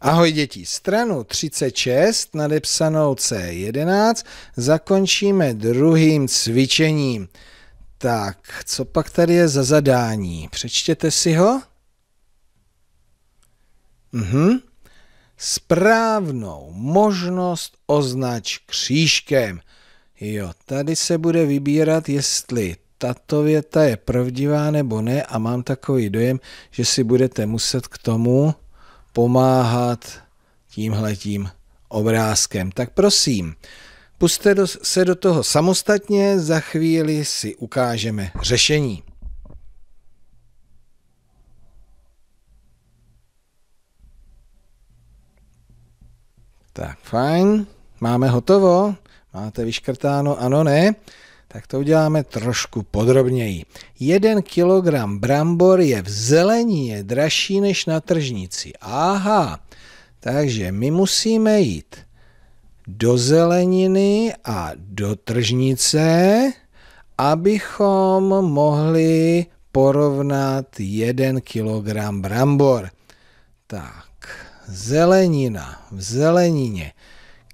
Ahoj děti, stranu 36 nadepsanou C11 zakončíme druhým cvičením. Tak, co pak tady je za zadání? Přečtěte si ho. Mhm. Správnou možnost označ křížkem. Jo, tady se bude vybírat, jestli tato věta je pravdivá nebo ne a mám takový dojem, že si budete muset k tomu pomáhat tímhletím obrázkem. Tak prosím, puste do, se do toho samostatně, za chvíli si ukážeme řešení. Tak, fajn. Máme hotovo? Máte vyškrtáno? Ano, ne? tak to uděláme trošku podrobněji. 1 kilogram brambor je v zelení, je dražší než na tržnici. Aha, takže my musíme jít do zeleniny a do tržnice, abychom mohli porovnat 1 kilogram brambor. Tak, zelenina v zelenině,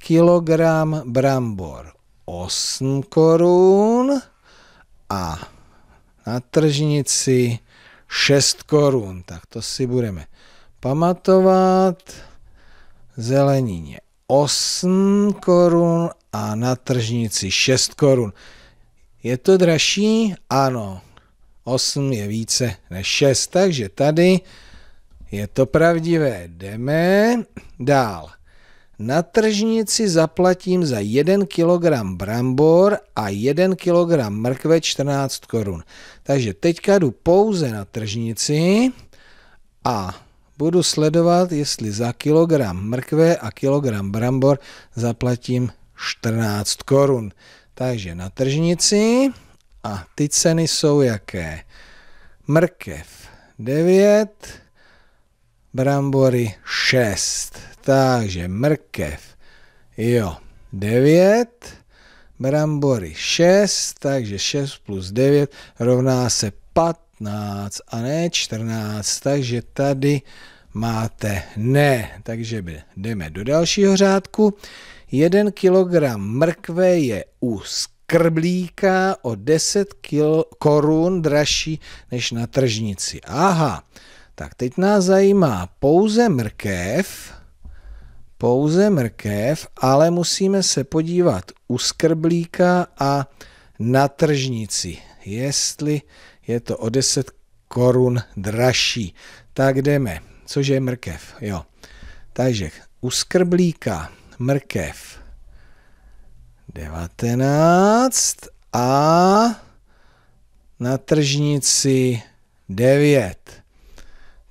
kilogram brambor 8 korun a na tržnici 6 korun. Tak to si budeme pamatovat. Zelenině 8 korun a na tržnici 6 korun. Je to dražší? Ano. 8 je více než 6, takže tady je to pravdivé. Jdeme dál. Na tržnici zaplatím za 1 kg brambor a 1 kg mrkve 14 korun. Takže teďka jdu pouze na tržnici a budu sledovat, jestli za kilogram mrkve a kilogram brambor zaplatím 14 korun. Takže na tržnici a ty ceny jsou jaké? Mrkev 9, brambory 6. Takže mrkev, jo, 9, brambory 6, takže 6 plus 9 rovná se 15 a ne 14, takže tady máte ne. Takže jdeme do dalšího řádku. 1 kg mrkve je u skrblíka o 10 kil, korun dražší než na tržnici. Aha, tak teď nás zajímá pouze mrkev pouze mrkev, ale musíme se podívat u skrblíka a na tržnici, jestli je to o 10 korun dražší. Tak jdeme. Což je mrkev, jo. Takže u skrblíka mrkev 19 a na tržnici 9.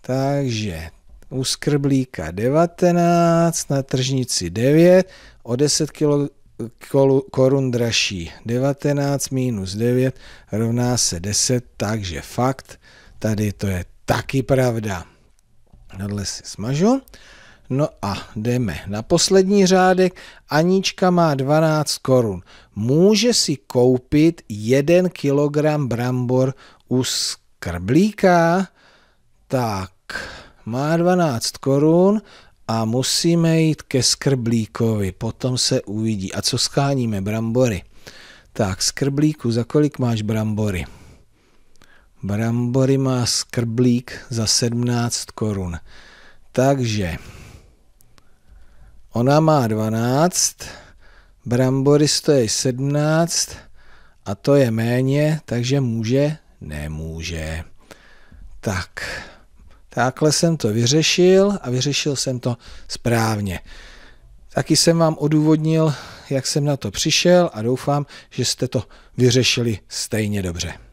Takže u skrblíka 19, na tržnici 9, o 10 kilo, kolu, korun dražší. 19 minus 9 rovná se 10, takže fakt, tady to je taky pravda. Tohle si smažu. No a jdeme na poslední řádek. Anička má 12 korun. Může si koupit 1 kilogram brambor u skrblíka? Tak, má 12 korun a musíme jít ke skrblíkovi, potom se uvidí. A co scháníme? Brambory. Tak, skrblíku, za kolik máš brambory? Brambory má skrblík za 17 korun. Takže ona má 12, brambory stojí 17 a to je méně, takže může, nemůže. Tak. Takhle jsem to vyřešil a vyřešil jsem to správně. Taky jsem vám odůvodnil, jak jsem na to přišel a doufám, že jste to vyřešili stejně dobře.